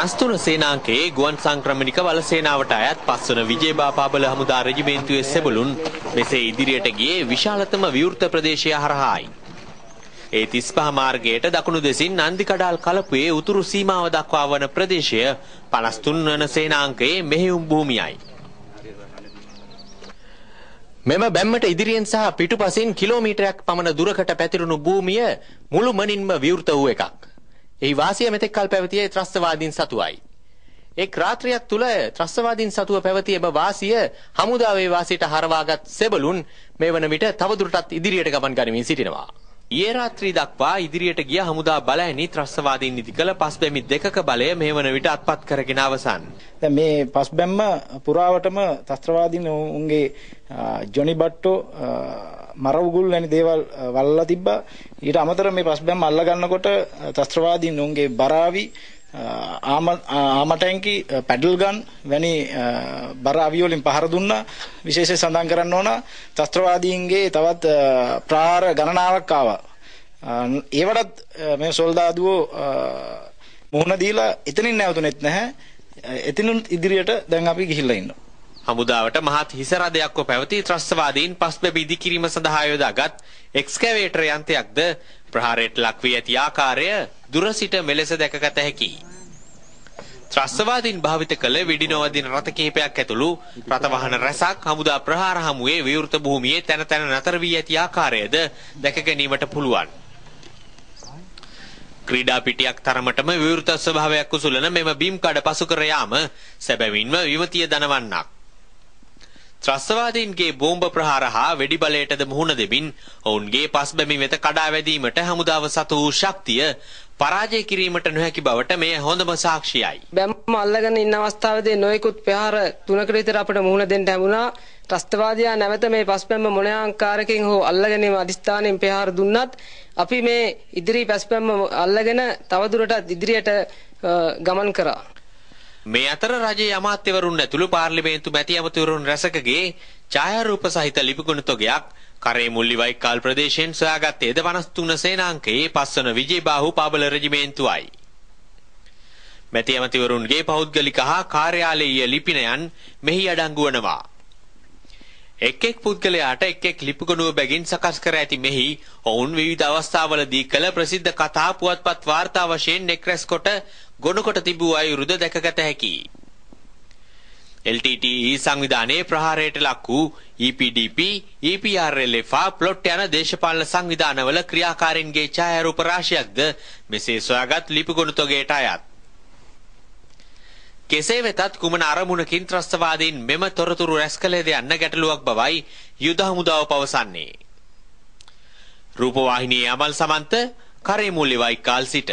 පනස්තුන සේනාංකයේ ගුවන් සංක්‍රමණික වලසේනාවට අයත් පස්වන විජේ බාපාබල හමුදා රජිමේන්තුවේ සෙබළුන් මෙසේ ඉදිරියට ගියේ විශාලතම විවෘත ප්‍රදේශය හරහායි. ඒ තිස්පහ මාර්ගයට දකුණු දෙසින් නන්දිකඩාල් කලපුයේ උතුරු සීමාව දක්වා වන ප්‍රදේශය පනස්තුන් වන සේනාංකයේ මෙහෙයුම් භූමියයි. මෙම බැම්මට ඉදිරියෙන් සහ පිටුපසින් කිලෝමීටරයක් පමණ දුරකට පැතිරුණු භූමිය මුළුමනින්ම විවෘත වූ එකක්. එහි වාසිය මෙතෙක් කල් පැවතියේ ත්‍රස්තවාදීන් සතුවයි. ඒ රාත්‍රියක් තුල ත්‍රස්තවාදීන් සතුව පැවති එම වාසිය හමුදාවේ වාසියට හරවාගත් සෙබළුන් මේ වන විට තවදුරටත් ඉදිරියට ගමන් ගනිමින් සිටිනවා. ඊයේ රාත්‍රී දක්වා ඉදිරියට ගිය හමුදා බලඇනි ත්‍රස්තවාදීන් ඉදි කළ පස්බැමි දෙකක බලය මෙවන විට අත්පත් කරගෙන අවසන්. දැන් මේ පස්බැම්ම පුරාවටම ත්‍රස්තවාදීන් උන්ගේ ජොනි බට්ටෝ මර උගුල් වැනි දේවල් වල්ලා තිබ්බා. ඊට අමතරව මේ පස්බෑම් අල්ලා ගන්නකොට ත්‍ස්ත්‍රවාදීන් උන්ගේ බරාවි ආම ආමටැංකි පැඩල් ගන් වැනි බර අවිය වලින් පහර දුන්නා විශේෂයෙන් සඳහන් කරන්න ඕන ත්‍ස්ත්‍රවාදීන්ගේ තවත් ප්‍රහාර ගණනාවක් ආවා. ඒවටත් මේ සොල්දාදුවෝ මුහුණ දීලා එතනින් නැවතුනෙත් නැහැ. එතනින් ඉදිරියට දැන් අපි ගිහිල්ලා ඉන්නවා. හමුදාවට මහත් හිස රදයක්ව පැවති ත්‍රස්තවාදීන් පස්බැබ ඉදිකිරීම සඳහා යොදාගත් එක්ස්කැවේටර් යන්ත්‍රයක්ද ප්‍රහාරයට ලක්වී ඇති ආකාරය දුර සිට මෙලෙස දැකගත හැකියි. ත්‍රස්තවාදීන් භාවිත කළ වෙඩි නොවදින රථ කිහිපයක් ඇතුළු රථ වාහන රැසක් හමුදා ප්‍රහාර හමුවේ විවෘත භූමියේ තැන තැන නතර වී ඇති ආකාරයද දැක ගැනීමට පුළුවන්. ක්‍රීඩා පිටියක් තරමටම විවෘත ස්වභාවයක් උසුලන මෙම බිම් කඩ පසු කර යාම සැබවින්ම විමතිය දනවන්නක්. ත්‍රස්තවාදීන්ගේ බෝම්බ ප්‍රහාර හා වෙඩි බලයටද මුහුණ දෙමින් ඔවුන්ගේ පස්බැමි වෙත කඩා වැදීමට හමුදාව සතු වූ ශක්තිය පරාජය කිරීමට නොහැකි බවට මේ හොඳම සාක්ෂියයි. බැම්ම අල්ලගෙන ඉන්න අවස්ථාවේදී නොයෙකුත් ප්‍රහාර තුනකට විතර අපට මුහුණ දෙන්න හැමුණා. ත්‍රස්තවාදියා නැවත මේ පස්පැම්ම මොන ආකාරයකින් හෝ අල්ලගැනීම අදිස්ථානයෙන් ප්‍රහාර දුන්නත් අපි මේ ඉදිරි පස්පැම්ම අල්ලගෙන තවදුරටත් ඉදිරියට ගමන් කරා. මේ අතර රජයේ අමාත්‍යවරුන් ඇතුළු පාර්ලිමේන්තු මැති ඇමතිවරුන් රැසකගේ ඡායාරූප සහිත ලිපිකුණුතු ගයක් කරේ මුල්ලිවයිකාල් ප්‍රදේශයෙන් සොයාගත්තේ ද 53 සේනාංකයේ පස්වන විජේබාහු පාබල රෙජිමේන්තුවයි. මැති ඇමතිවරුන්ගේ පෞද්ගලික හා කාර්යාලීය ලිපිනයන් මෙහි අඩංගු වනවා. එක් එක් පුද්ගලයාට එක් එක් ලිපිගණුව බැගින් සකස් කර ඇති මෙහි ඔවුන් විවිධ අවස්ථාවලදී කළ ප්‍රසිද්ධ කතා පුවත්පත් වාර්තා වශයෙන් නෙක්රැස් කොට ගොනුකොට තිබූ අයුරුද දැකගත හැකියි. LTTE සංවිධානයේ ප්‍රහාරයට ලක් වූ EPDP, EPRLFA ප්ලොට් යන දේශපාලන සංවිධානවල ක්‍රියාකාරීන්ගේ ඡායාරූප රාශියක්ද මෙසේ සොයාගත් ලිපි ගොනුතොගයට අයත්. කෙසේ වෙතත් කුමන අරමුණකින් ත්‍රස්තවාදීන් මෙම තොරතුරු රැස් කළේද යන්න ගැටලුවක් බවයි යුද හමුදාව පවසන්නේ. රූපවාහිනී අමල් සමන්ත කරේ මුල්ලිවයි කාල් සිට